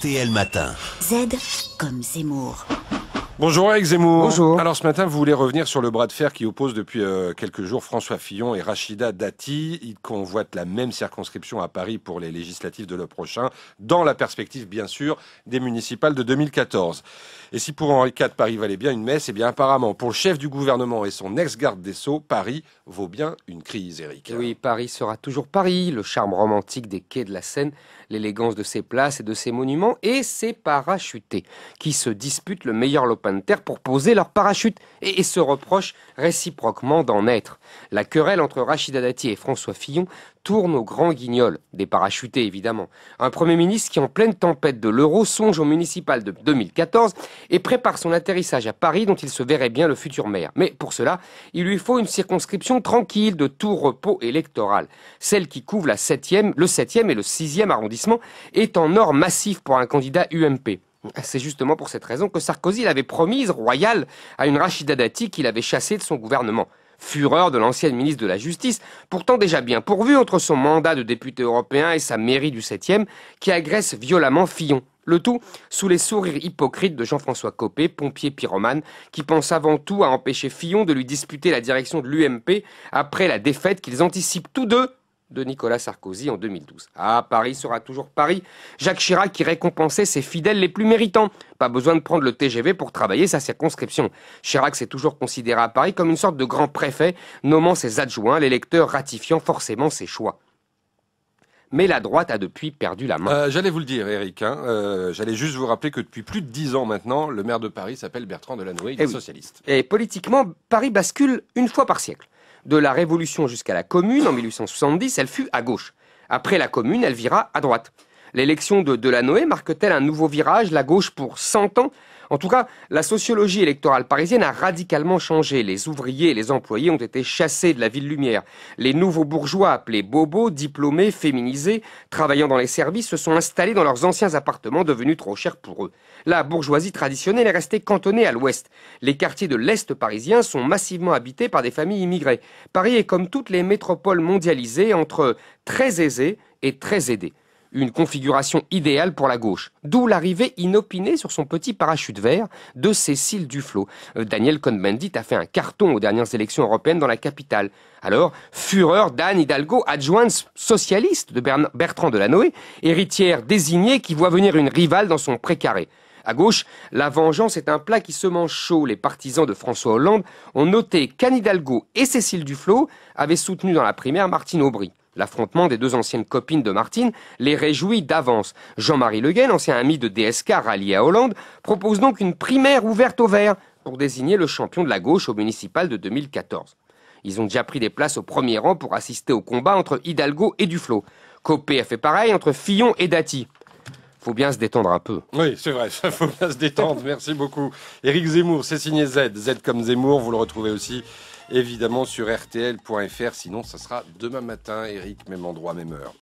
RTL Matin. Z comme Zemmour. Bonjour Eric Zemmour. Bonjour. Alors ce matin, vous voulez revenir sur le bras de fer qui oppose depuis euh, quelques jours François Fillon et Rachida Dati. Ils convoitent la même circonscription à Paris pour les législatives de l'an prochain, dans la perspective bien sûr des municipales de 2014. Et si pour Henri IV Paris valait bien une messe, et eh bien apparemment pour le chef du gouvernement et son ex-garde des Sceaux, Paris vaut bien une crise, Eric. Oui, Paris sera toujours Paris. Le charme romantique des quais de la Seine l'élégance de ses places et de ses monuments, et ses parachutés, qui se disputent le meilleur lopin de terre pour poser leur parachute, et, se reprochent réciproquement d'en être. La querelle entre Rachida Dati et François Fillon tourne au grand guignol, des parachutés évidemment. Un Premier ministre qui, en pleine tempête de l'euro, songe au municipal de 2014 et prépare son atterrissage à Paris dont il se verrait bien le futur maire. Mais pour cela, il lui faut une circonscription tranquille de tout repos électoral, celle qui couvre la 7e, le 7e et le 6e arrondissement est en or massif pour un candidat UMP. C'est justement pour cette raison que Sarkozy l'avait promise royale à une Rachida Dati qu'il avait chassée de son gouvernement. Fureur de l'ancienne ministre de la Justice, pourtant déjà bien pourvue entre son mandat de député européen et sa mairie du 7e, qui agresse violemment Fillon. Le tout sous les sourires hypocrites de Jean-François Copé, pompier pyromane, qui pense avant tout à empêcher Fillon de lui disputer la direction de l'UMP après la défaite qu'ils anticipent tous deux de Nicolas Sarkozy en 2012. Ah, Paris sera toujours Paris. Jacques Chirac qui récompensait ses fidèles les plus méritants. Pas besoin de prendre le TGV pour travailler sa circonscription. Chirac s'est toujours considéré à Paris comme une sorte de grand préfet, nommant ses adjoints, l'électeur ratifiant forcément ses choix mais la droite a depuis perdu la main. Euh, j'allais vous le dire, Eric. Hein. Euh, j'allais juste vous rappeler que depuis plus de dix ans maintenant, le maire de Paris s'appelle Bertrand Delanoë, il eh est socialiste. Et politiquement, Paris bascule une fois par siècle. De la Révolution jusqu'à la Commune en 1870, elle fut à gauche. Après la Commune, elle vira à droite. L'élection de Delanoë marque-t-elle un nouveau virage, la gauche pour 100 ans En tout cas, la sociologie électorale parisienne a radicalement changé. Les ouvriers et les employés ont été chassés de la ville lumière. Les nouveaux bourgeois, appelés bobos, diplômés, féminisés, travaillant dans les services, se sont installés dans leurs anciens appartements devenus trop chers pour eux. La bourgeoisie traditionnelle est restée cantonnée à l'ouest. Les quartiers de l'Est parisien sont massivement habités par des familles immigrées. Paris est comme toutes les métropoles mondialisées entre très aisés et très aidés une configuration idéale pour la gauche. D'où l'arrivée inopinée sur son petit parachute vert de Cécile Duflot. Euh, Daniel Cohn-Bendit a fait un carton aux dernières élections européennes dans la capitale. Alors, fureur d'Anne Hidalgo, adjointe socialiste de Bertrand Delanoë, héritière désignée qui voit venir une rivale dans son précaré. À gauche, la vengeance est un plat qui se mange chaud. Les partisans de François Hollande ont noté qu'Anne Hidalgo et Cécile Duflo avaient soutenu dans la primaire Martine Aubry. L'affrontement des deux anciennes copines de Martine les réjouit d'avance. Jean-Marie Le ancien ami de DSK rallié à Hollande, propose donc une primaire ouverte au vert pour désigner le champion de la gauche au municipal de 2014. Ils ont déjà pris des places au premier rang pour assister au combat entre Hidalgo et Duflo. Copé a fait pareil entre Fillon et Dati faut bien se détendre un peu. Oui, c'est vrai, ça faut bien se détendre. Merci beaucoup. Éric Zemmour, c'est signé Z, Z comme Zemmour. Vous le retrouvez aussi évidemment sur rtl.fr. Sinon, ça sera demain matin, Éric, même endroit, même heure.